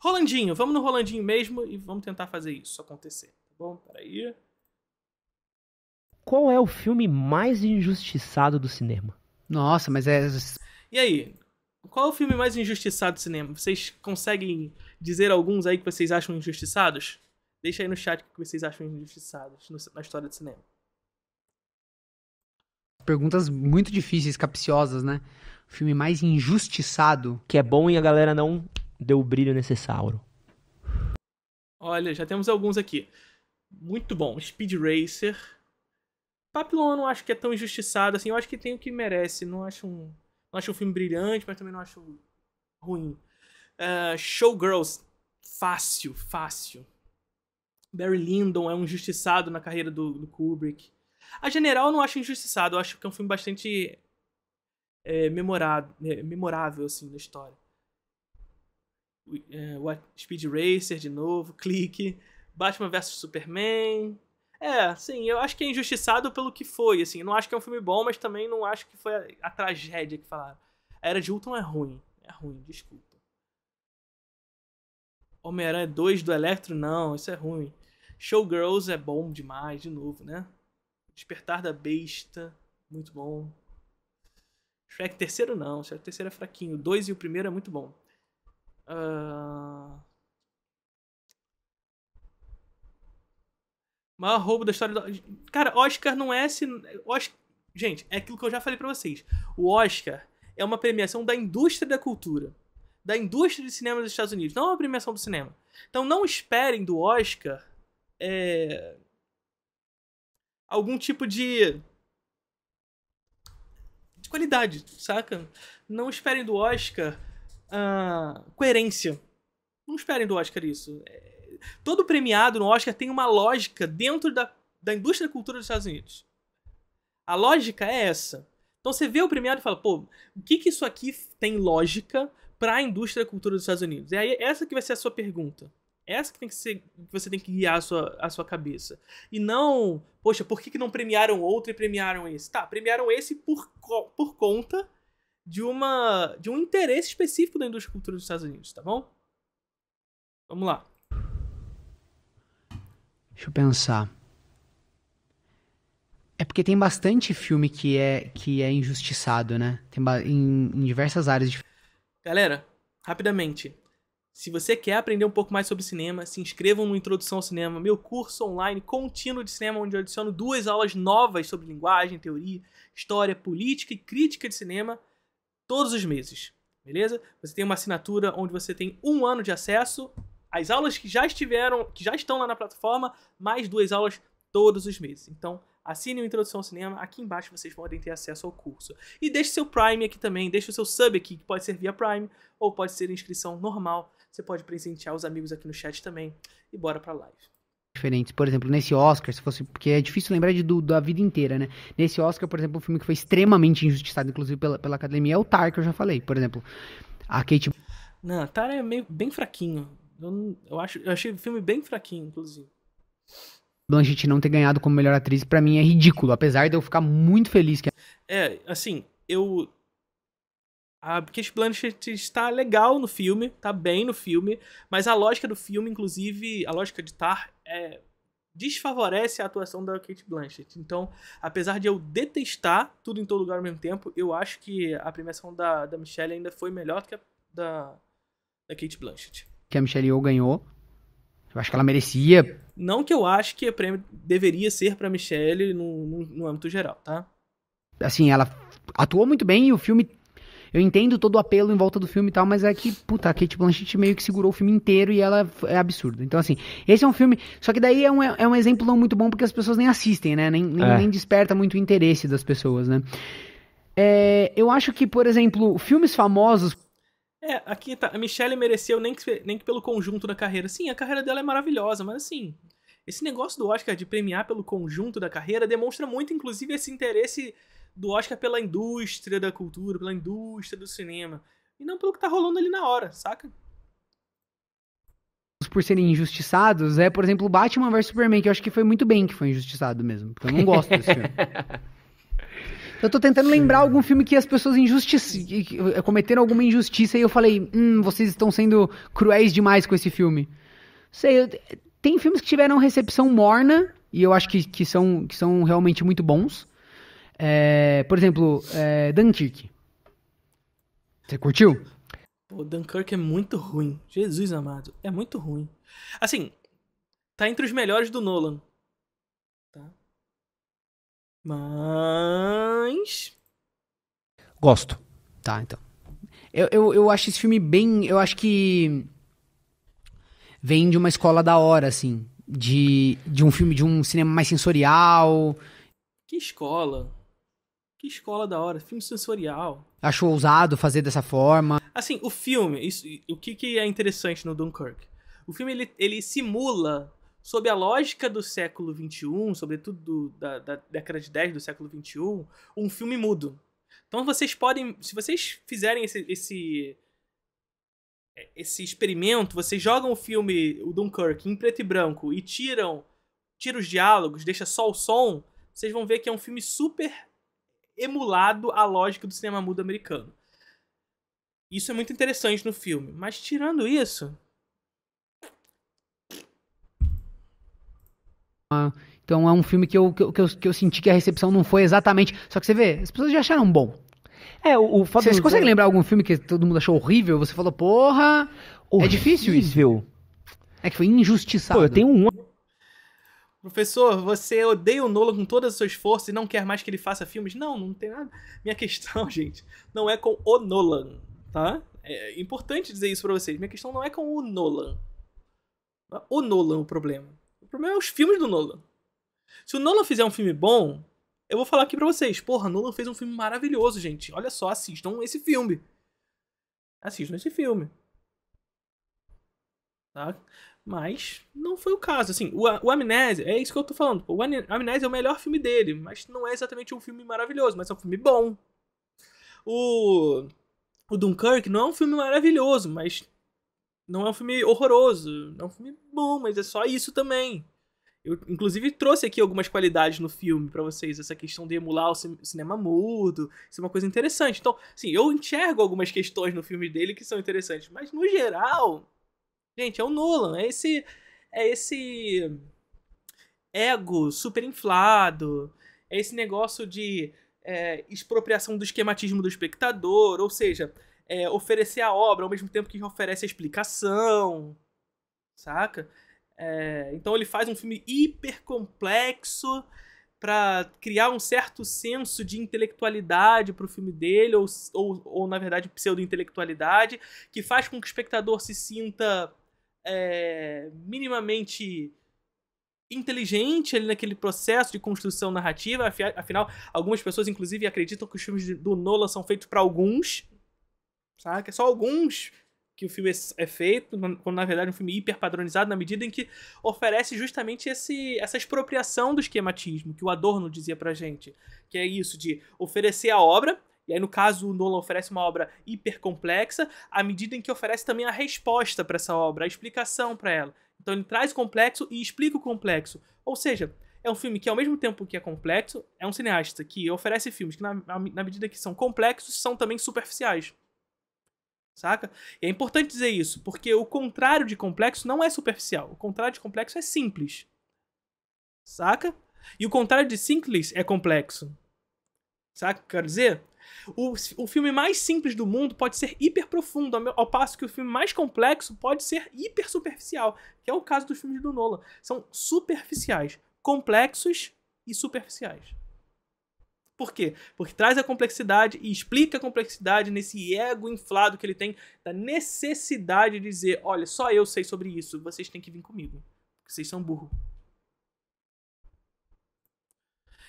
Rolandinho, vamos no Rolandinho mesmo e vamos tentar fazer isso acontecer, tá bom? Peraí. Qual é o filme mais injustiçado do cinema? Nossa, mas é. E aí? Qual é o filme mais injustiçado do cinema? Vocês conseguem dizer alguns aí que vocês acham injustiçados? Deixa aí no chat o que vocês acham injustiçados na história do cinema. Perguntas muito difíceis, capciosas, né? O filme mais injustiçado. Que é bom e a galera não deu o brilho necessário. Olha, já temos alguns aqui. Muito bom. Speed Racer. Papillon eu não acho que é tão injustiçado assim. Eu acho que tem o que merece. Não acho um, não acho um filme brilhante, mas também não acho ruim. Uh, Showgirls. Fácil, fácil. Barry Lyndon é um injustiçado na carreira do, do Kubrick. A General eu não acho injustiçado. Eu acho que é um filme bastante é, memorável, é, memorável assim, na história é, Speed Racer de novo, clique, Batman vs Superman. É, sim, eu acho que é injustiçado pelo que foi, assim. Não acho que é um filme bom, mas também não acho que foi a, a tragédia que falaram. A Era de Ultron é ruim. É ruim, desculpa. Homem-Aranha 2 do Electro, não, isso é ruim. Showgirls é bom demais, de novo, né? Despertar da Besta, muito bom. Shrek terceiro não, Shrek terceiro é fraquinho. dois 2 e o primeiro é muito bom. Ah, maior roubo da história do... Cara, Oscar não é se Oscar... Gente, é aquilo que eu já falei para vocês. O Oscar é uma premiação da indústria da cultura. Da indústria de cinema dos Estados Unidos, não é uma premiação do cinema. Então não esperem do Oscar é... algum tipo de de qualidade, saca? Não esperem do Oscar uh, coerência. Não esperem do Oscar isso. É, todo premiado no Oscar tem uma lógica dentro da, da indústria da cultura dos Estados Unidos. A lógica é essa. Então você vê o premiado e fala, pô, o que, que isso aqui tem lógica para a indústria da cultura dos Estados Unidos? é essa que vai ser a sua pergunta. Essa que tem que ser que você tem que guiar a sua, a sua cabeça. E não, poxa, por que, que não premiaram outro e premiaram esse? Tá, premiaram esse por, por conta de uma de um interesse específico da indústria cultura dos Estados Unidos, tá bom? Vamos lá. Deixa eu pensar. É porque tem bastante filme que é que é injustiçado, né? Tem em, em diversas áreas de Galera, rapidamente. Se você quer aprender um pouco mais sobre cinema, se inscrevam no Introdução ao Cinema, meu curso online contínuo de cinema, onde eu adiciono duas aulas novas sobre linguagem, teoria, história, política e crítica de cinema todos os meses, beleza? Você tem uma assinatura onde você tem um ano de acesso às aulas que já estiveram, que já estão lá na plataforma, mais duas aulas todos os meses. Então, assine o Introdução ao Cinema, aqui embaixo vocês podem ter acesso ao curso. E deixe seu Prime aqui também, deixe o seu sub aqui, que pode ser via Prime ou pode ser inscrição normal. Você pode presentear os amigos aqui no chat também. E bora pra live diferentes. Por exemplo, nesse Oscar, se fosse. Porque é difícil lembrar de, do, da vida inteira, né? Nesse Oscar, por exemplo, um filme que foi extremamente injustiçado, inclusive pela, pela academia, é o Tar, que eu já falei, por exemplo. A Kate. Não, Tar é meio, bem fraquinho. Eu, eu, acho, eu achei o filme bem fraquinho, inclusive. Blanchett não ter ganhado como melhor atriz, para mim é ridículo, apesar de eu ficar muito feliz que. É, assim, eu. A Kate Blanchett está legal no filme, tá bem no filme, mas a lógica do filme, inclusive, a lógica de Tar é, desfavorece a atuação da Kate Blanchett. Então, apesar de eu detestar tudo em todo lugar ao mesmo tempo, eu acho que a premiação da, da Michelle ainda foi melhor do que a da, da Kate Blanchett. Que a Michelle Yeoh ganhou. Eu acho que ela merecia. Não que eu acho que o prêmio deveria ser para Michelle no, no, no âmbito geral, tá? Assim, ela atuou muito bem e o filme eu entendo todo o apelo em volta do filme e tal, mas é que, puta, a Kate Blanchett meio que segurou o filme inteiro e ela é absurda. Então, assim, esse é um filme. Só que daí é um, é um exemplo não muito bom porque as pessoas nem assistem, né? Nem, nem, é. nem desperta muito o interesse das pessoas, né? É, eu acho que, por exemplo, filmes famosos. É, aqui tá. A Michelle mereceu nem que, nem que pelo conjunto da carreira. Sim, a carreira dela é maravilhosa, mas assim. Esse negócio do Oscar de premiar pelo conjunto da carreira demonstra muito, inclusive, esse interesse do Oscar pela indústria da cultura, pela indústria do cinema. E não pelo que tá rolando ali na hora, saca? Por serem injustiçados, é, por exemplo, Batman vs Superman, que eu acho que foi muito bem que foi injustiçado mesmo, porque eu não gosto desse filme. Eu tô tentando lembrar algum filme que as pessoas injustici... Eh, cometeram alguma injustiça e eu falei, hum, vocês estão sendo cruéis demais com esse filme. Sei, eu... tem filmes que tiveram recepção morna e eu acho que, que, são, que são realmente muito bons. É, por exemplo, é, Dunkirk. Você curtiu? O Dunkirk é muito ruim. Jesus amado, é muito ruim. Assim, tá entre os melhores do Nolan. Tá? Mas. Gosto. Tá, então. Eu, eu, eu acho esse filme bem. Eu acho que. Vem de uma escola da hora, assim. De, de um filme, de um cinema mais sensorial. Que escola? que escola da hora, filme sensorial. Achou ousado fazer dessa forma? Assim, o filme, isso, o que, que é interessante no Dunkirk? O filme ele, ele simula, sob a lógica do século XXI, sobretudo do, da, da década de 10 do século XXI, um filme mudo. Então vocês podem, se vocês fizerem esse, esse esse experimento, vocês jogam o filme o Dunkirk em preto e branco e tiram tiram os diálogos, deixa só o som, vocês vão ver que é um filme super emulado a lógica do cinema mudo americano. Isso é muito interessante no filme. Mas tirando isso. Ah, então é um filme que eu, que, eu, que, eu, que eu senti que a recepção não foi exatamente. Só que você vê, as pessoas já acharam bom. É, o, o Vocês conseguem lembrar algum filme que todo mundo achou horrível? Você falou, porra, horrível. é difícil isso. É que foi injustiçado. Pô, eu tenho um Professor, você odeia o Nolan com todas as suas forças e não quer mais que ele faça filmes? Não, não tem nada. Minha questão, gente, não é com o Nolan, tá? É importante dizer isso para vocês. Minha questão não é com o Nolan. O Nolan o problema. O problema é os filmes do Nolan. Se o Nolan fizer um filme bom, eu vou falar aqui para vocês. Porra, Nolan fez um filme maravilhoso, gente. Olha só, assistam esse filme. Assistam esse filme. Tá? Mas não foi o caso. Assim, o, o Amnésia, é isso que eu tô falando. O Amnésia é o melhor filme dele, mas não é exatamente um filme maravilhoso, mas é um filme bom. O, o Dunkirk não é um filme maravilhoso, mas não é um filme horroroso. É um filme bom, mas é só isso também. Eu, inclusive, trouxe aqui algumas qualidades no filme para vocês. Essa questão de emular o cinema mudo. Isso é uma coisa interessante. Então, assim, eu enxergo algumas questões no filme dele que são interessantes. Mas, no geral, Gente, é o Nolan, é esse é esse ego super inflado, é esse negócio de é, expropriação do esquematismo do espectador, ou seja, é, oferecer a obra ao mesmo tempo que oferece a explicação, saca? É, então ele faz um filme hiper complexo para criar um certo senso de intelectualidade para o filme dele, ou, ou, ou na verdade pseudo-intelectualidade, que faz com que o espectador se sinta é, minimamente inteligente ali naquele processo de construção narrativa. Afinal, algumas pessoas, inclusive, acreditam que os filmes do Nola são feitos para alguns, saca? Só alguns que o filme é, é feito, quando na verdade é um filme hiper padronizado, na medida em que oferece justamente esse, essa expropriação do esquematismo que o Adorno dizia pra gente, que é isso de oferecer a obra e aí, no caso, o Nolan oferece uma obra hiper complexa, à medida em que oferece também a resposta para essa obra, a explicação para ela. Então ele traz complexo e explica o complexo. Ou seja, é um filme que, ao mesmo tempo que é complexo, é um cineasta que oferece filmes que, na, na medida que são complexos, são também superficiais. Saca? E é importante dizer isso, porque o contrário de complexo não é superficial. O contrário de complexo é simples. Saca? E o contrário de simples é complexo. Saca o que eu quero dizer? O, o filme mais simples do mundo pode ser hiper profundo, ao, ao passo que o filme mais complexo pode ser hiper superficial, que é o caso dos filmes do Nolan. São superficiais, complexos e superficiais. Por quê? Porque traz a complexidade e explica a complexidade nesse ego inflado que ele tem da necessidade de dizer: olha, só eu sei sobre isso, vocês têm que vir comigo, vocês são burro.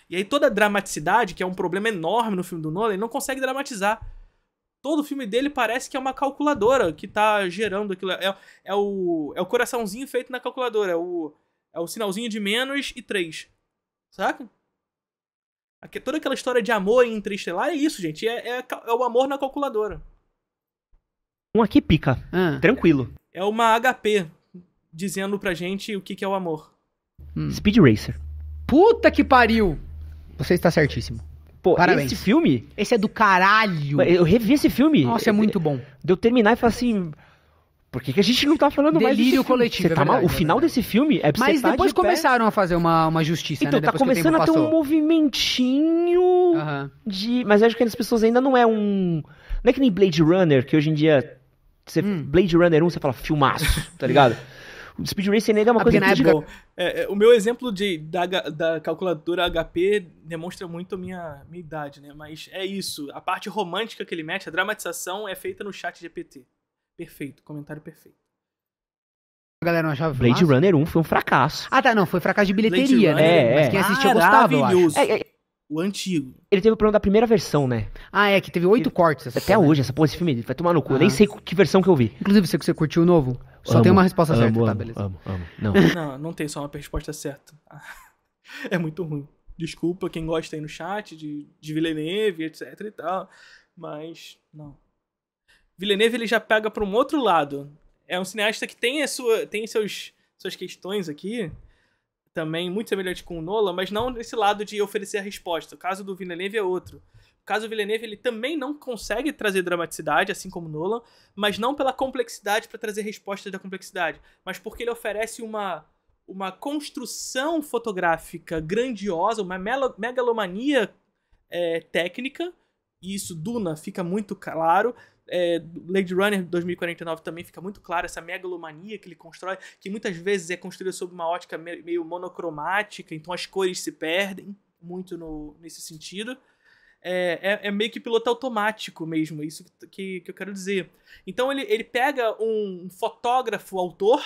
E aí toda a dramaticidade, que é um problema enorme no filme do Nolan, ele não consegue dramatizar. Todo o filme dele parece que é uma calculadora que tá gerando aquilo. É, é, o, é o coraçãozinho feito na calculadora. É o, é o sinalzinho de menos e três. Saca? Aqui, toda aquela história de amor em Interestelar é isso, gente. É, é, é, o amor na calculadora. Um aqui pica. Ah. Tranquilo. É uma HP dizendo pra gente o que, que é o amor. Hum. Speed Racer. Puta que pariu! Você está certíssimo. Pô, Parabéns. esse filme. Esse é do caralho. Eu revi esse filme. Nossa, é muito bom. Deu terminar e falar assim. Por que, que a gente não tá falando Delírio mais Delírio coletivo. É tá é verdade, o final é desse filme é Mas tá depois de começaram pé. a fazer uma, uma justiça, então, né? tá começando a ter um movimentinho uhum. de. Mas acho que as pessoas ainda não é um. Não é que nem Blade Runner, que hoje em dia. Você... Hum. Blade Runner 1, você fala filmaço, tá ligado? Speed Racer nega é uma coisa na época... É, é, o meu exemplo de, da, da calculadora HP demonstra muito a minha, minha idade, né? Mas é isso. A parte romântica que ele mete, a dramatização, é feita no chat GPT. Perfeito, comentário perfeito. A galera não achava Blade massa? Runner 1 foi um fracasso. Ah, tá, não, foi fracasso de bilheteria, né? É, é. mas quem assistiu gostava, eu acho. É, é, o antigo. Ele teve o problema da primeira versão, né? Ah, é, que teve oito cortes. Até hoje, né? essa porra desse filme, ele vai tomar no cu. Ah. Eu nem ah. sei que versão que eu vi. Inclusive, você, você curtiu o novo? Só amo, tem uma resposta amo, certa, tá, amo, tá? Beleza. Amo, amo. Não. não, não tem só uma resposta certa. é muito ruim. Desculpa quem gosta aí no chat de, de Villeneuve, etc e tal. Mas, não. Villeneuve, ele já pega para um outro lado. É um cineasta que tem, a sua, tem seus, suas questões aqui também muito semelhante com o Nolan, mas não nesse lado de oferecer a resposta. O caso do Villeneuve é outro. O caso do Villeneuve, ele também não consegue trazer dramaticidade, assim como Nolan, mas não pela complexidade para trazer respostas da complexidade, mas porque ele oferece uma uma construção fotográfica grandiosa, uma megalomania é, técnica e isso, Duna, fica muito claro. É, Lady Runner 2049 também fica muito claro essa megalomania que ele constrói, que muitas vezes é construída sob uma ótica meio monocromática, então as cores se perdem muito no, nesse sentido. É, é, é, meio que piloto automático mesmo, é isso que, que eu quero dizer. Então ele, ele pega um fotógrafo autor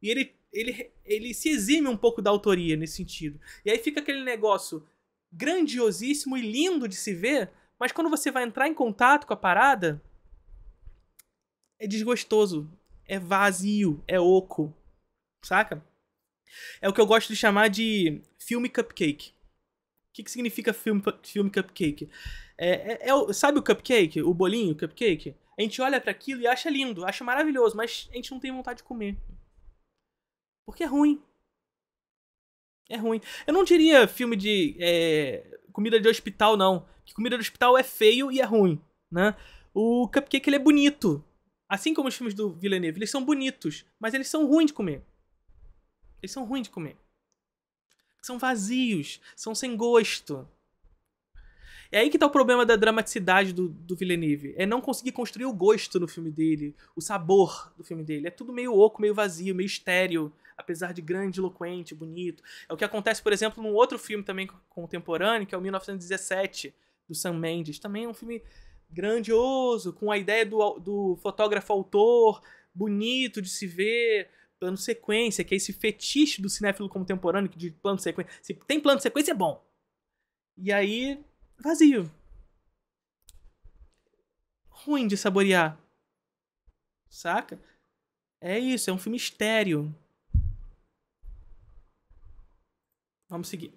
e ele, ele, ele se exime um pouco da autoria nesse sentido. E aí fica aquele negócio grandiosíssimo e lindo de se ver, mas quando você vai entrar em contato com a parada, é desgostoso, é vazio, é oco, saca? É o que eu gosto de chamar de filme cupcake. O que, que significa filme, filme cupcake? É, é, é, sabe o cupcake, o bolinho, o cupcake? A gente olha para aquilo e acha lindo, acha maravilhoso, mas a gente não tem vontade de comer. Porque é ruim. É ruim. Eu não diria filme de é, comida de hospital, não que comida do hospital é feio e é ruim, né? O cupcake ele é bonito. Assim como os filmes do Villeneuve, eles são bonitos, mas eles são ruins de comer. Eles são ruins de comer. São vazios, são sem gosto. É aí que tá o problema da dramaticidade do, do Villeneuve. É não conseguir construir o gosto no filme dele, o sabor do filme dele. É tudo meio oco, meio vazio, meio estéreo apesar de grande, eloquente, bonito. É o que acontece, por exemplo, num outro filme também contemporâneo, que é o 1917, do Sam Mendes. Também é um filme grandioso, com a ideia do, do fotógrafo autor, bonito de se ver, plano sequência, que é esse fetiche do cinéfilo contemporâneo de plano sequência. Se tem plano sequência, é bom. E aí, vazio. Ruim de saborear. Saca? É isso, é um filme estéreo. Vamos seguir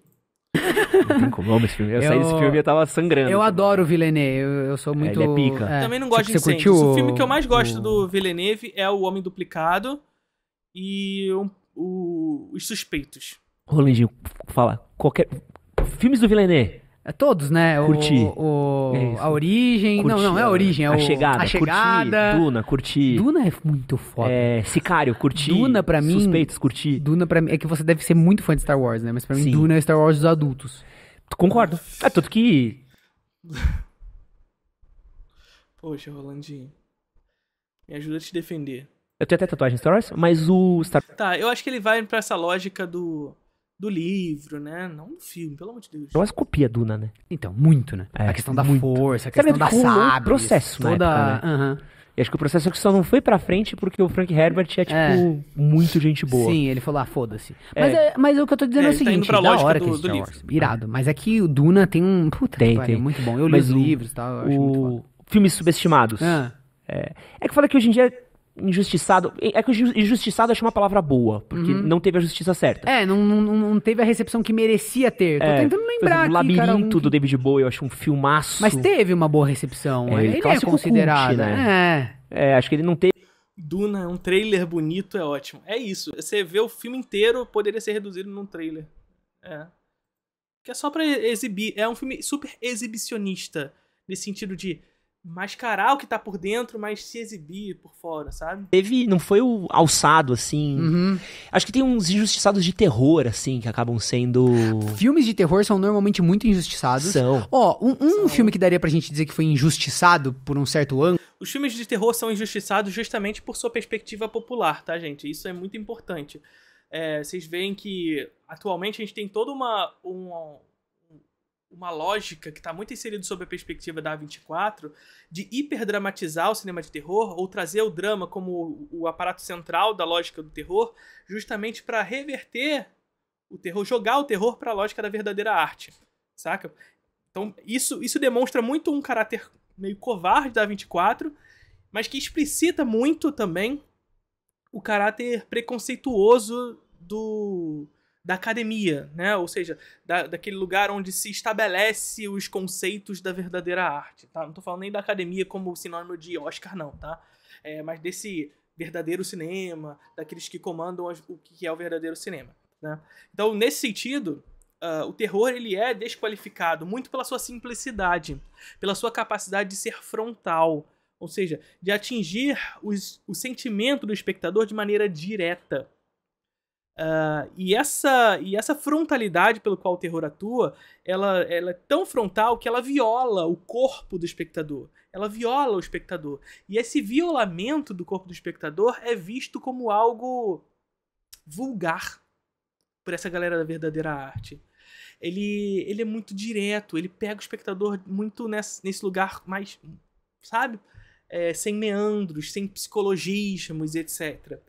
como, esse filme. Eu, eu, saí desse filme e eu tava sangrando. Eu adoro o Villeneuve, eu, sou muito... ele é pica. É. Também não gosto de incêndios. O... o filme que eu mais gosto o... do Villeneuve é O Homem Duplicado e o... Os Suspeitos. Rolandinho, fala, qualquer... Filmes do Villeneuve. É todos, né? Curtir. O, o é a origem. Curtir, não, não, é a origem. É a, o, chegada, a chegada. Curtir, Duna, curtir. Duna é muito foda. É, Sicário, curtir. Duna pra mim. Suspeitos, curtir. Duna pra mim. É que você deve ser muito fã de Star Wars, né? Mas pra mim, Duna é Star Wars dos adultos. Concordo. É tudo que. Poxa, Rolandinho. Me ajuda a te defender. Eu tenho até tatuagem Star Wars, mas o Star Tá, eu acho que ele vai pra essa lógica do do livro, né? Não do filme, pelo amor de Deus. Eu acho que copia Duna, né? Então, muito, né? É, a questão da muito. força, a questão é tipo da o processo né? toda... época, tipo, né? Uhum. E acho que o processo é só não foi pra frente porque o Frank Herbert é, tipo, é. muito gente boa. Sim, ele falou, ah, foda-se. É. Mas, é, mas o que eu tô dizendo é, o seguinte, assim, tá da hora do, que do livro. Irado. Mas é que o Duna tem um... Puta, tem, tem. muito bom. Eu li mas os livros e tal, eu o... muito bom. Filmes subestimados. Ah. É. que fala que hoje em dia injustiçado. É, é que injustiçado acho uma palavra boa, porque uhum. não teve a justiça certa. É, não, não, não, teve a recepção que merecia ter. Tô é, tentando lembrar. Exemplo, o Labirinto cara, um... do David Bowie, eu acho um filmaço. Mas teve uma boa recepção. É, é ele, ele é considerado. Cult, né? É. é, acho que ele não teve. Duna, um trailer bonito é ótimo. É isso. Você vê o filme inteiro, poderia ser reduzido num trailer. É. Que é só pra exibir. É um filme super exibicionista. Nesse sentido de mascarar o que tá por dentro, mas se exibir por fora, sabe? Teve, não foi o alçado, assim. Uhum. Acho que tem uns injustiçados de terror, assim, que acabam sendo. Filmes de terror são normalmente muito injustiçados. São. Ó, um, um são. filme que daria pra gente dizer que foi injustiçado por um certo ângulo. Os filmes de terror são injustiçados justamente por sua perspectiva popular, tá, gente? Isso é muito importante. É, vocês veem que atualmente a gente tem toda uma, uma uma lógica que está muito inserida sob a perspectiva da A24 de hiperdramatizar o cinema de terror ou trazer o drama como o, aparato central da lógica do terror, justamente para reverter o terror, jogar o terror para a lógica da verdadeira arte, saca? Então, isso, isso demonstra muito um caráter meio covarde da A24, mas que explicita muito também o caráter preconceituoso do da academia, né? ou seja, da, daquele lugar onde se estabelece os conceitos da verdadeira arte. Tá? Não estou falando nem da academia como sinônimo de Oscar, não, tá? É, mas desse verdadeiro cinema, daqueles que comandam o que é o verdadeiro cinema. Né? Então, nesse sentido, uh, o terror ele é desqualificado muito pela sua simplicidade, pela sua capacidade de ser frontal, ou seja, de atingir os, o sentimento do espectador de maneira direta. Uh, e, essa, e essa frontalidade pelo qual o terror atua, ela, ela é tão frontal que ela viola o corpo do espectador. Ela viola o espectador. E esse violamento do corpo do espectador é visto como algo vulgar por essa galera da verdadeira arte. Ele, ele é muito direto, ele pega o espectador muito nesse, nesse lugar mais, sabe? É, sem meandros, sem psicologismos, etc.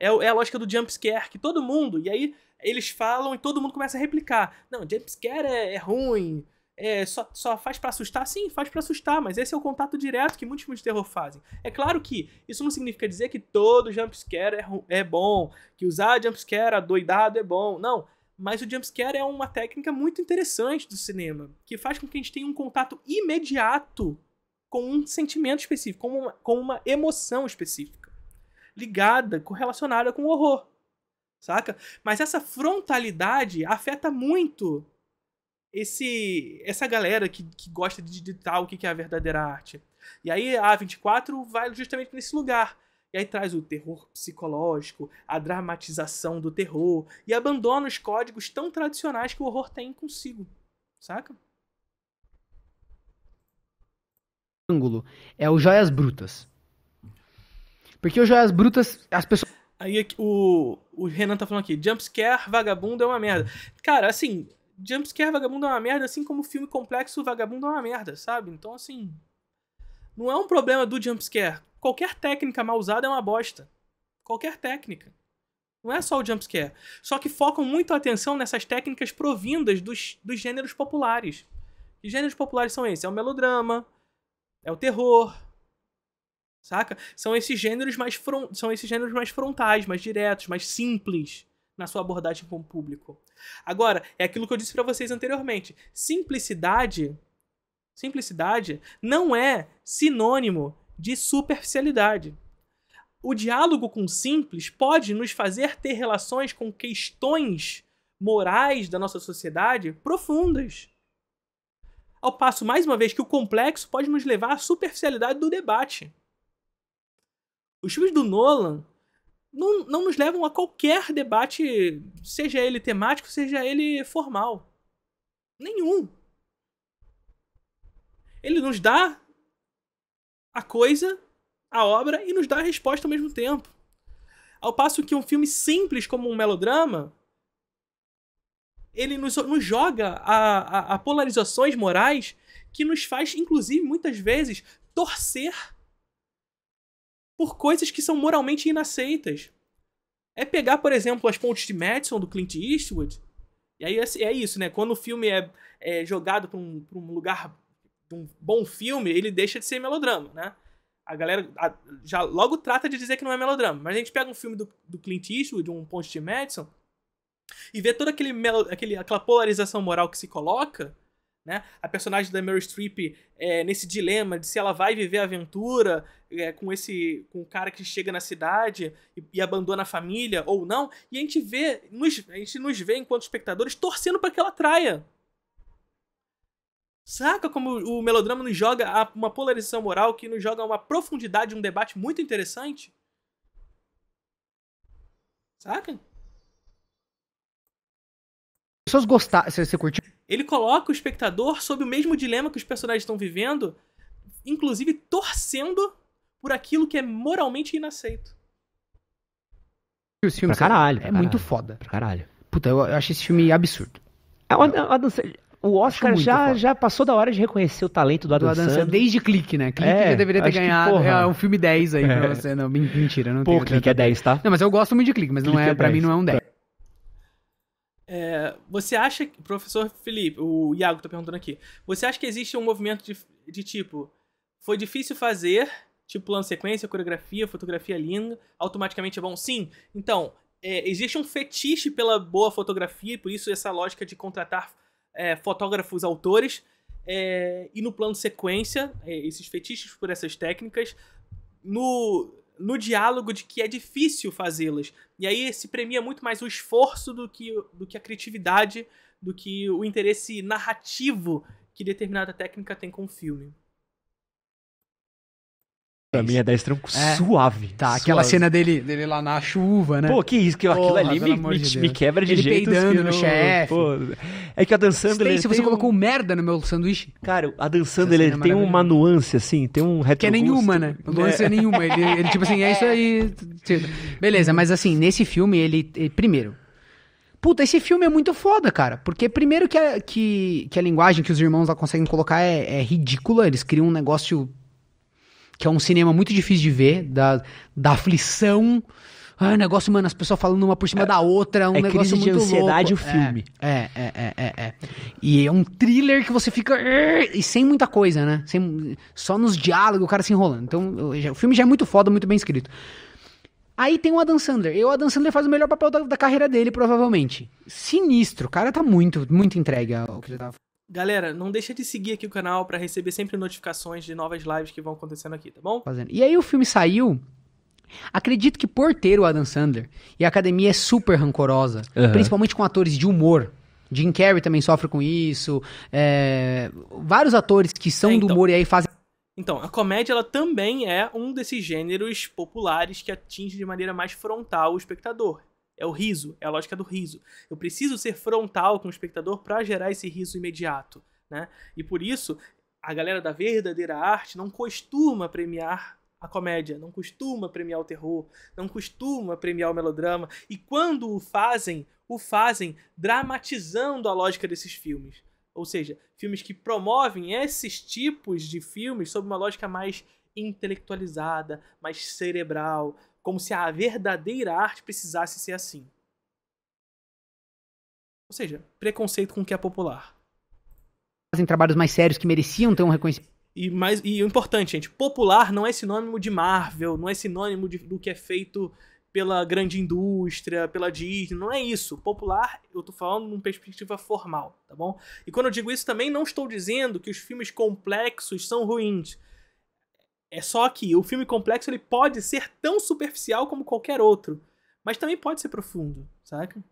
É, é a lógica do jumpscare, que todo mundo. E aí eles falam e todo mundo começa a replicar. Não, jumpscare é, é ruim. É, só, só faz para assustar? Sim, faz para assustar, mas esse é o contato direto que muitos filmes de terror fazem. É claro que isso não significa dizer que todo jumpscare é, é bom, que usar jumpscare adoidado é bom. Não. Mas o jumpscare é uma técnica muito interessante do cinema, que faz com que a gente tenha um contato imediato com um sentimento específico, com uma, com uma emoção específica ligada, correlacionada com o horror. Saca? Mas essa frontalidade afeta muito esse essa galera que, que gosta de digitar o que é a verdadeira arte. E aí a A24 vai justamente nesse lugar. E aí traz o terror psicológico, a dramatização do terror e abandona os códigos tão tradicionais que o horror tem consigo. Saca? Ângulo é o Joias Brutas. Porque o Joias Brutas, as pessoas. Aí o, o Renan tá falando aqui: jumpscare, vagabundo é uma merda. Cara, assim, jumpscare, vagabundo é uma merda, assim como filme complexo, vagabundo é uma merda, sabe? Então, assim. Não é um problema do jumpscare. Qualquer técnica mal usada é uma bosta. Qualquer técnica. Não é só o jumpscare. Só que focam muito a atenção nessas técnicas provindas dos, dos gêneros populares. Que gêneros populares são esses? É o melodrama, é o terror, Saca? São esses gêneros mais front... são esses gêneros mais frontais, mais diretos, mais simples na sua abordagem com o público. Agora, é aquilo que eu disse para vocês anteriormente. Simplicidade simplicidade não é sinônimo de superficialidade. O diálogo com simples pode nos fazer ter relações com questões morais da nossa sociedade profundas. Ao passo, mais uma vez, que o complexo pode nos levar à superficialidade do debate os filmes do Nolan não, não nos levam a qualquer debate, seja ele temático, seja ele formal. Nenhum. Ele nos dá a coisa, a obra, e nos dá a resposta ao mesmo tempo. Ao passo que um filme simples como um melodrama, ele nos, nos joga a, a, a polarizações morais que nos faz, inclusive, muitas vezes, torcer por coisas que são moralmente inaceitas. É pegar, por exemplo, as pontes de Madison do Clint Eastwood. E aí assim, é isso, né? Quando o filme é, é jogado para um, um, lugar, um bom filme, ele deixa de ser melodrama, né? A galera a, já logo trata de dizer que não é melodrama. Mas a gente pega um filme do, do Clint Eastwood, um ponte de Madison, e vê toda aquele, melo, aquele, aquela polarização moral que se coloca, né? A personagem da Meryl Streep é, nesse dilema de se ela vai viver a aventura é, com esse com o cara que chega na cidade e, e, abandona a família ou não. E a gente vê, nos, a gente nos vê enquanto espectadores torcendo para que ela traia. Saca como o melodrama nos joga a uma polarização moral que nos joga a uma profundidade, um debate muito interessante? Saca? pessoas gostaram. Você, você curtiu? Ele coloca o espectador sob o mesmo dilema que os personagens estão vivendo, inclusive torcendo por aquilo que é moralmente inaceito. Os filmes, pra caralho. É, pra é caralho, muito foda. Pra caralho. Puta, eu, eu acho esse filme absurdo. É uma, é uma dança, o Oscar já, já passou da hora de reconhecer o talento do Adam, do Adam Sandler. Desde Clique, né? Clique é, já deveria ter ganhado. Que, é um filme 10 aí é. pra você. Não, mentira, não Pô, Clique é 10, tá? Não, mas eu gosto muito de Clique, mas Clique não é, é pra mim não é um 10. Tá. É, você acha, que, professor Felipe, o Iago está perguntando aqui, você acha que existe um movimento de, de tipo, foi difícil fazer, tipo plano sequência, coreografia, fotografia linda, automaticamente é bom? Sim. Então, é, existe um fetiche pela boa fotografia, por isso essa lógica de contratar é, fotógrafos autores, é, e no plano sequência, é, esses fetiches por essas técnicas. No, no diálogo de que é difícil fazê-las. E aí se premia muito mais o esforço do que, do que a criatividade, do que o interesse narrativo que determinada técnica tem com o filme. Pra mim é 10 trancos é. suave. Tá, suave. aquela cena dele, dele lá na chuva, né? Pô, que isso, que Porra, aquilo ali me, me, de me, quebra de ele jeito. Ele peidando assim, no chefe. É que a dançando. Sandler... Se você um... colocou merda no meu sanduíche... Cara, a dançando ele é tem uma nuance, assim, tem um retrogusto. Que é nenhuma, né? A nuance é, é nenhuma. Ele, ele, tipo assim, é isso aí... Tipo, beleza, mas assim, nesse filme ele... ele eh, primeiro... Puta, esse filme é muito foda, cara. Porque primeiro que a, que, que a linguagem que os irmãos lá conseguem colocar é, é ridícula. Eles criam um negócio que é um cinema muito difícil de ver, da, da aflição. Ah, negócio, mano, as pessoas falando uma por cima é, da outra, é um é negócio crise muito de ansiedade louco. o é, filme. É, é, é, é, é, E é um thriller que você fica... E sem muita coisa, né? Sem, só nos diálogos, o cara se enrolando. Então, o filme já é muito foda, muito bem escrito. Aí tem o Adam Sandler. E o Adam Sandler faz o melhor papel da, da carreira dele, provavelmente. Sinistro. O cara tá muito, muito entregue ao que ele tava falando. Galera, não deixa de seguir aqui o canal para receber sempre notificações de novas lives que vão acontecendo aqui, tá bom? Fazendo. E aí o filme saiu. Acredito que por ter o Adam Sandler e a academia é super rancorosa, uhum. principalmente com atores de humor. Jim Carrey também sofre com isso. É... vários atores que são é, então, do humor e aí fazem. Então, a comédia ela também é um desses gêneros populares que atinge de maneira mais frontal o espectador. É o riso, é a lógica do riso. Eu preciso ser frontal com o espectador para gerar esse riso imediato. Né? E por isso, a galera da verdadeira arte não costuma premiar a comédia, não costuma premiar o terror, não costuma premiar o melodrama. E quando o fazem, o fazem dramatizando a lógica desses filmes. Ou seja, filmes que promovem esses tipos de filmes sob uma lógica mais intelectualizada, mais cerebral, como se a verdadeira arte precisasse ser assim. Ou seja, preconceito com o que é popular. Fazem trabalhos mais sérios que mereciam ter um reconhecimento. E, mais, e o importante, gente, popular não é sinônimo de Marvel, não é sinônimo de, do que é feito pela grande indústria, pela Disney, não é isso. Popular, eu tô falando numa perspectiva formal, tá bom? E quando eu digo isso também não estou dizendo que os filmes complexos são ruins. É só que o filme complexo ele pode ser tão superficial como qualquer outro, mas também pode ser profundo, saca?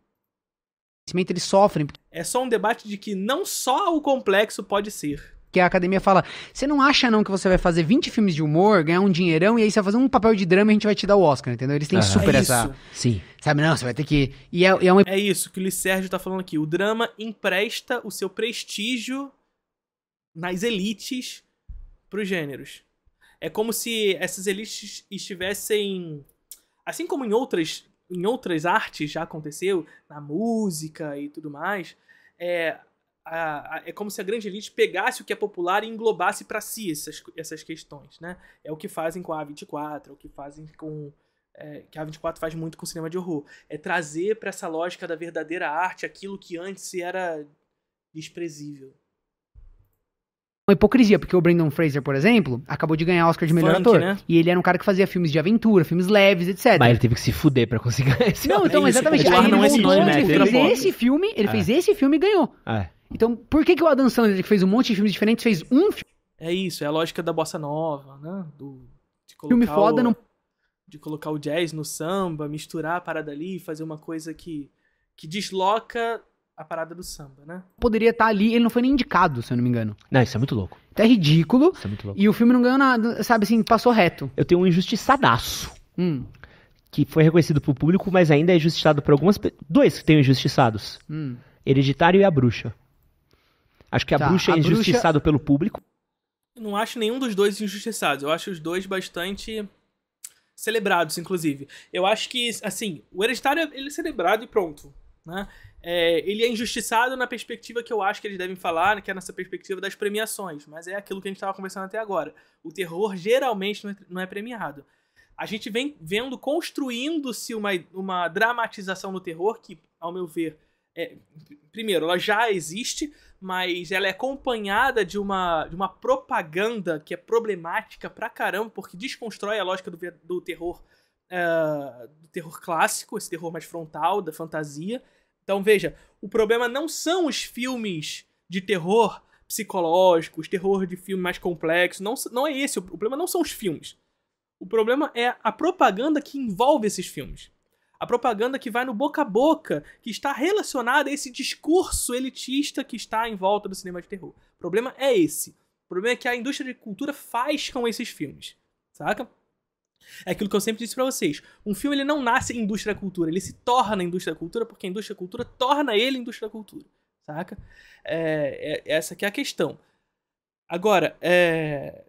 Simplesmente eles sofrem. É só um debate de que não só o complexo pode ser. Que a academia fala: você não acha não que você vai fazer 20 filmes de humor, ganhar um dinheirão e aí você vai fazer um papel de drama e a gente vai te dar o Oscar, entendeu? Eles têm super é essa. Sim. Sabe, não, você vai ter que. E é, é, um... é isso que o Luiz Sérgio tá falando aqui. O drama empresta o seu prestígio nas elites pros gêneros. É como se essas elites estivessem. Assim como em outras, em outras artes já aconteceu, na música e tudo mais, é, a, a, é como se a grande elite pegasse o que é popular e englobasse para si essas, essas questões. Né? É o que fazem com a A24, é o que fazem com. É, que a A24 faz muito com o cinema de horror. É trazer para essa lógica da verdadeira arte aquilo que antes era desprezível uma hipocrisia, porque o Brandon Fraser, por exemplo, acabou de ganhar Oscar de melhor Funk, ator. Né? E ele era um cara que fazia filmes de aventura, filmes leves, etc. Mas ele teve que se fuder pra conseguir ganhar esse Não, então, é exatamente. Aí ele, é ele né? fez esse filme, ele é. fez esse filme e ganhou. É. Então, por que, que o Adam Sandler, que fez um monte de filmes diferentes, fez um filme? É isso, é a lógica da bossa nova, né? Do, filme foda o, não... De colocar o jazz no samba, misturar a parada ali, fazer uma coisa que, que desloca a parada do samba, né? Poderia estar tá ali, ele não foi nem indicado, se eu não me engano. Não, isso é muito louco. Até ridículo. Isso é muito louco. E o filme não ganhou nada, sabe assim, passou reto. Eu tenho um injustiçadaço. Hum. Que foi reconhecido pro público, mas ainda é injustiçado por algumas. Dois que tenho injustiçados: hum. Hereditário e a Bruxa. Acho que a tá, Bruxa é a é injustiçado bruxa... pelo público. não acho nenhum dos dois injustiçados. Eu acho os dois bastante celebrados, inclusive. Eu acho que, assim, o Hereditário ele é celebrado e pronto. Né? É, ele é injustiçado na perspectiva que eu acho que eles devem falar, que é nessa perspectiva das premiações, mas é aquilo que a gente estava conversando até agora. O terror geralmente é, não é, premiado. A gente vem vendo, construindo-se uma, uma dramatização do terror que, ao meu ver, é, primeiro, ela já existe, mas ela é acompanhada de uma, de uma propaganda que é problemática pra caramba, porque desconstrói a lógica do, do terror. Uh, do terror clássico, esse terror mais frontal, da fantasia, então veja, o problema não são os filmes de terror psicológicos, terror de filme mais complexo, não, não é esse, o problema não são os filmes. O problema é a propaganda que envolve esses filmes. A propaganda que vai no boca a boca, que está relacionada a esse discurso elitista que está em volta do cinema de terror. O problema é esse. O problema é que a indústria de cultura faz com esses filmes, saca? É aquilo que eu sempre disse para vocês. Um filme ele não nasce em indústria da cultura, ele se torna indústria da cultura porque a indústria da cultura torna ele indústria da cultura, saca? É, é, é, essa que é a questão. Agora, é,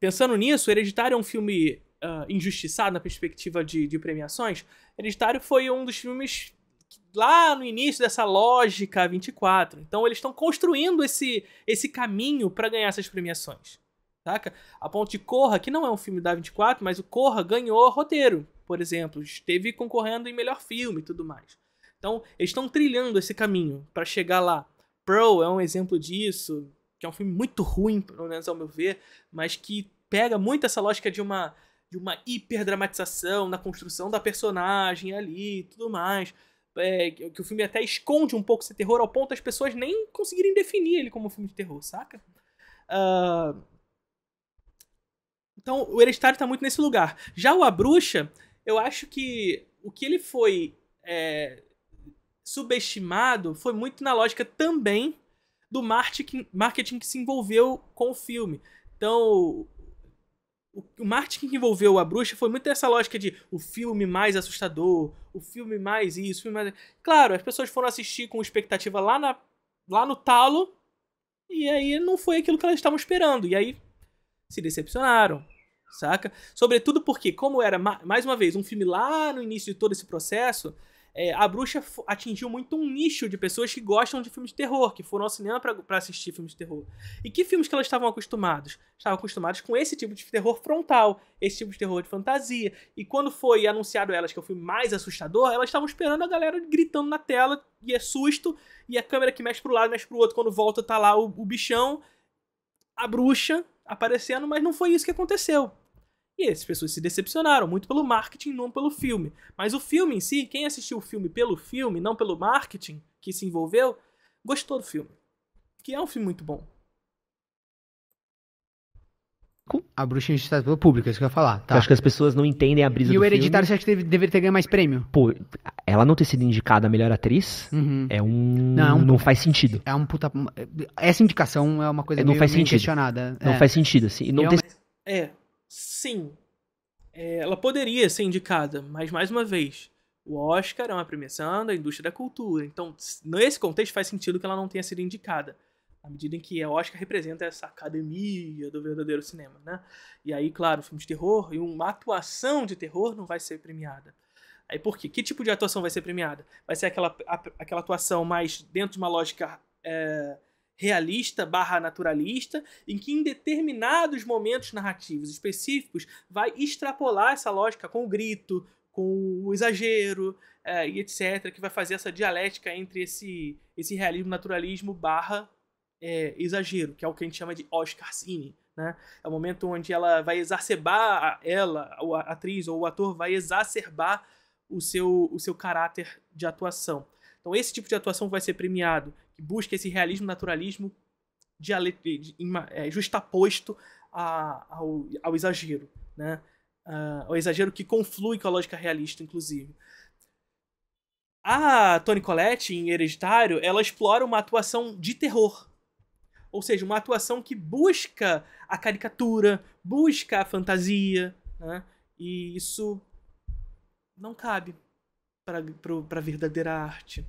pensando nisso, Hereditário é um filme uh, injustiçado na perspectiva de, de premiações. Hereditário foi um dos filmes lá no início dessa lógica 24. Então eles estão construindo esse, esse caminho para ganhar essas premiações saca? A ponto de Corra, que não é um filme da 24, mas o Corra ganhou roteiro, por exemplo, esteve concorrendo em melhor filme e tudo mais. Então, eles estão trilhando esse caminho para chegar lá. pro é um exemplo disso, que é um filme muito ruim, pelo menos ao meu ver, mas que pega muito essa lógica de uma de uma hiperdramatização na construção da personagem ali e tudo mais. É, que o filme até esconde um pouco esse terror ao ponto as pessoas nem conseguirem definir ele como um filme de terror, saca? Uh, então, o Hereditário tá muito nesse lugar. Já o A Bruxa, eu acho que o que ele foi é, subestimado foi muito na lógica também do marketing que se envolveu com o filme. Então, o marketing que envolveu a bruxa foi muito nessa lógica de o filme mais assustador, o filme mais isso, o filme mais. Claro, as pessoas foram assistir com expectativa lá, na, lá no talo, e aí não foi aquilo que elas estavam esperando. E aí se decepcionaram saca? Sobretudo porque, como era, mais uma vez, um filme lá no início de todo esse processo, é, a bruxa atingiu muito um nicho de pessoas que gostam de filmes de terror, que foram ao cinema para assistir filmes de terror. E que filmes que elas estavam acostumados? Estavam acostumados com esse tipo de terror frontal, esse tipo de terror de fantasia. E quando foi anunciado a elas que é o filme mais assustador, elas estavam esperando a galera gritando na tela, e é susto, e a câmera que mexe pro lado, mexe pro outro. Quando volta, tá lá o, o bichão, a bruxa aparecendo, mas não foi isso que aconteceu. E essas pessoas se decepcionaram, muito pelo marketing, não pelo filme. Mas o filme em si, quem assistiu o filme pelo filme, não pelo marketing que se envolveu, gostou do filme. Que é um filme muito bom. A bruxa público, é isso que eu ia falar. Tá. Eu acho que as pessoas não entendem a brisa e do filme. E o Hereditário, filme. você acha que deveria ter ganho mais prêmio? Pô, ela não ter sido indicada a melhor atriz uhum. é, um... Não, é Não faz sentido. É um puta... É, essa indicação é uma coisa é, não meio, faz meio sentido. questionada. Não é. faz sentido, assim. Não ter... É sim, é, ela poderia ser indicada, mas mais uma vez, o Oscar é uma premiação da indústria da cultura. Então, nesse contexto, faz sentido que ela não tenha sido indicada. À medida em que o é Oscar representa essa academia do verdadeiro cinema, né? E aí, claro, filme de terror e uma atuação de terror não vai ser premiada. Aí por quê? Que tipo de atuação vai ser premiada? Vai ser aquela, aquela atuação mais dentro de uma lógica é, realista barra naturalista, em que em determinados momentos narrativos específicos vai extrapolar essa lógica com o grito, com o exagero é, e etc., que vai fazer essa dialética entre esse, esse realismo naturalismo barra é, exagero, que é o que a gente chama de Oscar Cine. Né? É o momento onde ela vai exacerbar ela, a atriz ou o ator vai exacerbar o seu, o seu caráter de atuação. Então esse tipo de atuação vai ser premiado que busca esse realismo, naturalismo é, justaposto ao, ao, exagero, né? Uh, ao exagero que conflui com a lógica realista, inclusive. A Toni Collette, em Hereditário, ela explora uma atuação de terror. Ou seja, uma atuação que busca a caricatura, busca a fantasia, né? E isso não cabe para a verdadeira arte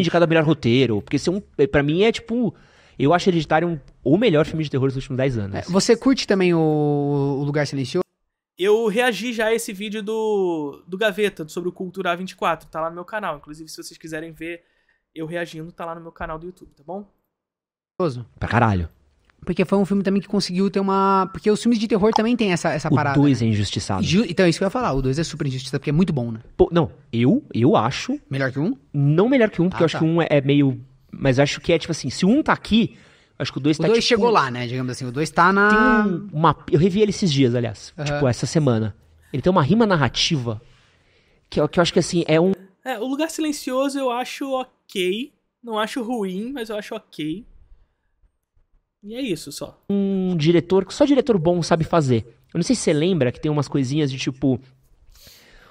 indicado assim, a melhor roteiro, porque ser um, para mim é tipo, eu acho Hereditário um, o melhor filme de terror dos últimos 10 anos. É, você curte também o, o Lugar Silencioso? Eu reagi já a esse vídeo do, do Gaveta, sobre o Cultura 24, tá lá no meu canal. Inclusive, se vocês quiserem ver eu reagindo, tá lá no meu canal do YouTube, tá bom? Pra caralho. Porque foi um filme também que conseguiu ter uma. Porque os filmes de terror também tem essa, essa parada. O é 2 né? é injustiçado. Ju... Então, é isso que eu ia falar. O 2 é super injustiçado, porque é muito bom, né? Pô, não, eu, eu acho. Melhor que um? Não melhor que um, porque ah, eu tá. acho que um é, é, meio. Mas acho que é tipo assim, se um tá aqui, acho que o 2 tá. O 2 tipo... chegou lá, né? Digamos assim, o 2 tá na. Tem uma... Eu revi ele esses dias, aliás. Uhum. Tipo, essa semana. Ele tem uma rima narrativa que, que eu acho que assim, é um. É, o Lugar Silencioso eu acho ok. Não acho ruim, mas eu acho ok. E é isso só. Um diretor que só diretor bom sabe fazer. Eu não sei se você lembra que tem umas coisinhas de tipo.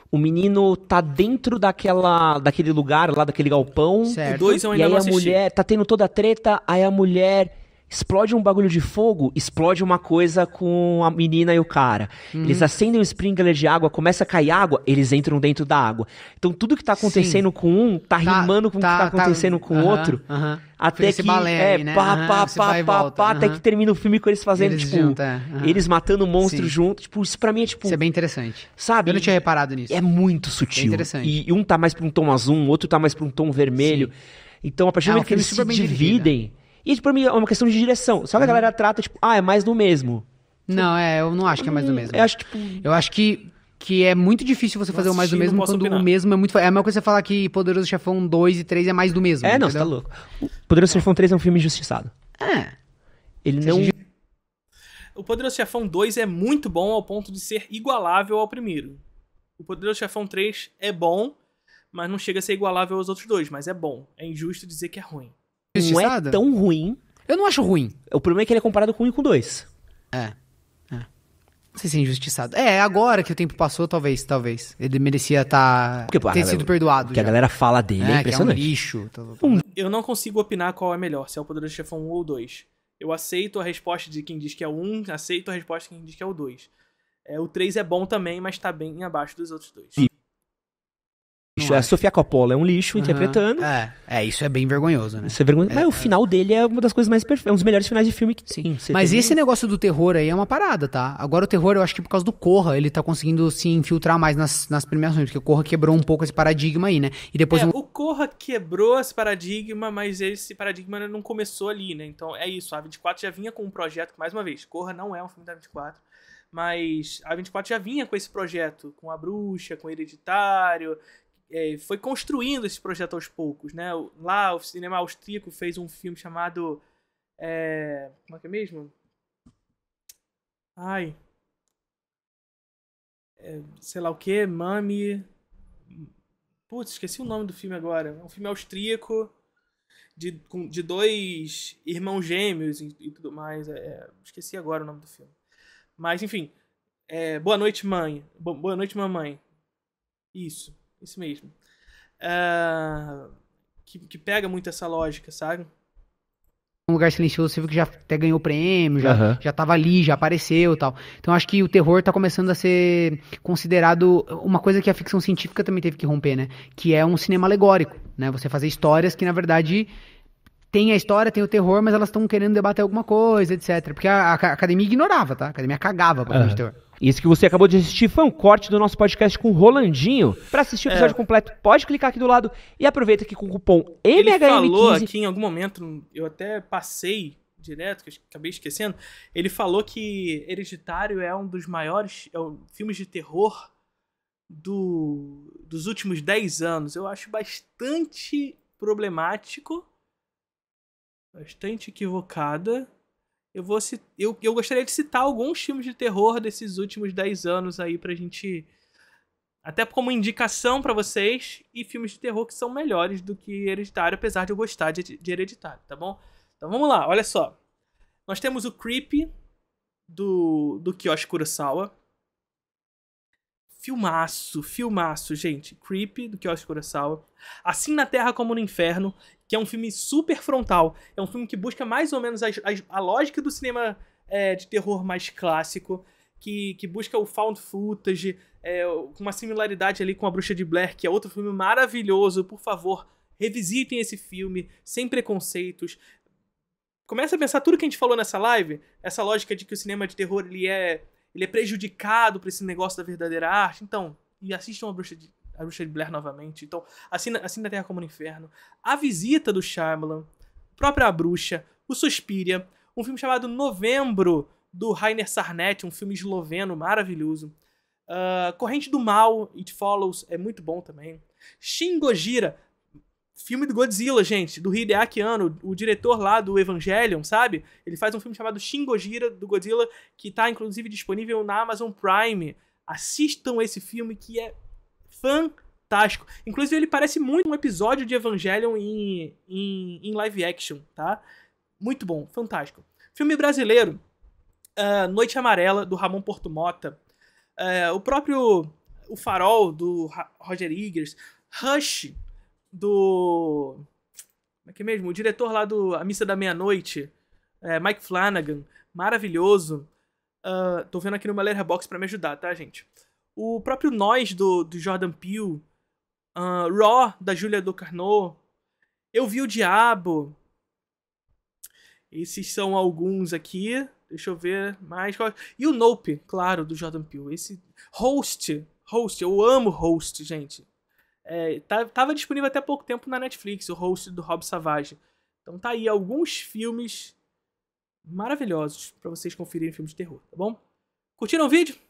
O menino tá dentro daquela, daquele lugar lá, daquele galpão. Certo. dois e aí assisti. a mulher tá tendo toda a treta, aí a mulher explode um bagulho de fogo, explode uma coisa com a menina e o cara. Uhum. Eles acendem um sprinkler de água, começa a cair água, eles entram dentro da água. Então tudo que tá acontecendo Sim. com um tá, tá, rimando com tá, o que tá, tá, tá acontecendo tá, com o outro. Até que balé, é, né? pá, uhum, pá, pá, pá, pá, até que termina o filme com eles fazendo, eles tipo, junto, é. eles matando o monstro Sim. junto. Tipo, isso pra mim é tipo. Isso é bem interessante. Sabe? Eu não tinha reparado nisso. É muito sutil. É interessante. E, e um tá mais pra um tom azul, outro tá mais pra um tom vermelho. Sim. Então, a partir do é, momento que eles é se dividem. Né? E para tipo, mim é uma questão de direção. Só que a uhum. galera trata, tipo, ah, é mais do mesmo. Não, é, eu não acho que é mais do hum, mesmo. Eu acho, tipo... eu acho que, que é muito difícil você fazer o mais do mesmo quando opinar. o mesmo é muito. É a mesma coisa você falar que Poderoso Chefão 2 e 3 é mais do mesmo. É, não, você tá louco. O Poderoso Chefão 3 é um filme injustiçado. É. Ele não. O Poderoso Chefão 2 é muito bom ao ponto de ser igualável ao primeiro. O Poderoso Chefão 3 é bom, mas não chega a ser igualável aos outros dois, mas é bom. É injusto dizer que é ruim não é tão ruim. Eu não acho ruim. O problema é que ele é comparado com um e com dois. É. é. Não sei se é injustiçado. É, agora que o tempo passou, talvez, talvez. Ele merecia tá... Porque, ter galera, sido perdoado. Que a galera fala dele, é, é, é impressionante. É um lixo. Eu não consigo opinar qual é melhor, se é o Poderoso Chefão 1 ou 2. Eu aceito a resposta de quem diz que é o 1, aceito a resposta de quem diz que é o 2. É, o 3 é bom também, mas tá bem abaixo dos outros dois. E lixo. É a Sofia Coppola é um lixo uhum. interpretando. É. é, isso é bem vergonhoso, né? Isso é vergonhoso. É, mas o final dele é uma das coisas mais perfeitas, é um dos melhores finais de filme que Sim. Você mas tem... esse negócio do terror aí é uma parada, tá? Agora o terror, eu acho que por causa do Corra, ele tá conseguindo se infiltrar mais nas, nas premiações, porque o Corra quebrou um pouco esse paradigma aí, né? E depois... É, um... o Corra quebrou esse paradigma, mas esse paradigma não começou ali, né? Então é isso, a 24 já vinha com um projeto, mais uma vez, Corra não é um filme da 24, mas a 24 já vinha com esse projeto, com a bruxa, com o hereditário, é, foi construindo esse projeto aos poucos, né? Lá o cinema austríaco fez um filme chamado é, como é que é mesmo? Ai, é, sei lá o que, Mami, putz, esqueci o nome do filme agora. É um filme austríaco de, com, de dois irmãos gêmeos e, e tudo mais. É, esqueci agora o nome do filme. Mas enfim, é, Boa noite mãe, Bo, boa noite mamãe. Isso. Isso mesmo. Uh, que, que pega muito essa lógica, sabe? um lugar silencioso, você viu que já até ganhou prêmio, já, uhum. já tava ali, já apareceu e tal. Então acho que o terror tá começando a ser considerado uma coisa que a ficção científica também teve que romper, né? Que é um cinema alegórico, né? Você fazer histórias que, na verdade, tem a história, tem o terror, mas elas estão querendo debater alguma coisa, etc. Porque a, a, a, academia ignorava, tá? A academia cagava pra uhum. terror. Isso que você acabou de assistir foi um corte do nosso podcast com o Rolandinho. Para assistir o é. episódio é. completo, pode clicar aqui do lado e aproveita aqui com o cupom MHM15... falou aqui em algum momento, eu até passei direto, que eu acabei esquecendo, ele falou que Hereditário é um dos maiores é um, filmes de terror do, dos últimos 10 anos. Eu acho bastante problemático, bastante equivocada eu vou eu, eu gostaria de citar alguns filmes de terror desses últimos 10 anos aí pra gente até como indicação para vocês e filmes de terror que são melhores do que Hereditário, apesar de eu gostar de, de Hereditário, tá bom? Então vamos lá, olha só. Nós temos o Creep do do Kiyoshi Kurosawa, Filmaço, filmaço, gente. Creep, do Kyoshi Kurosawa. Assim na Terra como no Inferno, que é um filme super frontal. É um filme que busca mais ou menos a, a, a lógica do cinema é, de terror mais clássico, que, que busca o found footage, é, uma similaridade ali com A Bruxa de Blair, que é outro filme maravilhoso. Por favor, revisitem esse filme, sem preconceitos. Começa a pensar tudo que a gente falou nessa live, essa lógica de que o cinema de terror ele é ele é prejudicado por esse negócio da verdadeira arte. Então, e assistam a Bruxa de, a Bruxa de Blair novamente. Então, assim assim na Terra como no Inferno. A Visita do Shyamalan, própria Bruxa, o Suspiria, um filme chamado Novembro, do Rainer Sarnet, um filme esloveno maravilhoso. Uh, Corrente do Mal, It Follows, é muito bom também. Shin Gojira, Filme do Godzilla, gente, do Hideaki Anno, o diretor lá do Evangelion, sabe? Ele faz um filme chamado Shin Gojira, do Godzilla, que tá inclusive disponível na Amazon Prime. Assistam esse filme que é fantástico. Inclusive, ele parece muito um episódio de Evangelion em, em, em live action, tá? Muito bom, fantástico. Filme brasileiro, uh, Noite Amarela, do Ramon Portumota. Uh, eh, o próprio O Farol, do Roger Eagers. Rush, do. Como é que é mesmo? O diretor lá do A Missa da Meia-Noite, é, Mike Flanagan, maravilhoso. Uh, tô vendo aqui no numa Box para me ajudar, tá, gente? O próprio Nós do, do Jordan Peele, uh, Raw da Julia Carnot, Eu Vi o Diabo. Esses são alguns aqui. Deixa eu ver mais. É. E o Nope, claro, do Jordan Peele. Esse host, host, eu amo host, gente. É, tá, tava disponível até pouco tempo na Netflix, o host do Rob Savage. Então tá aí alguns filmes maravilhosos para vocês conferirem filmes de terror, tá bom? Curtiram o vídeo?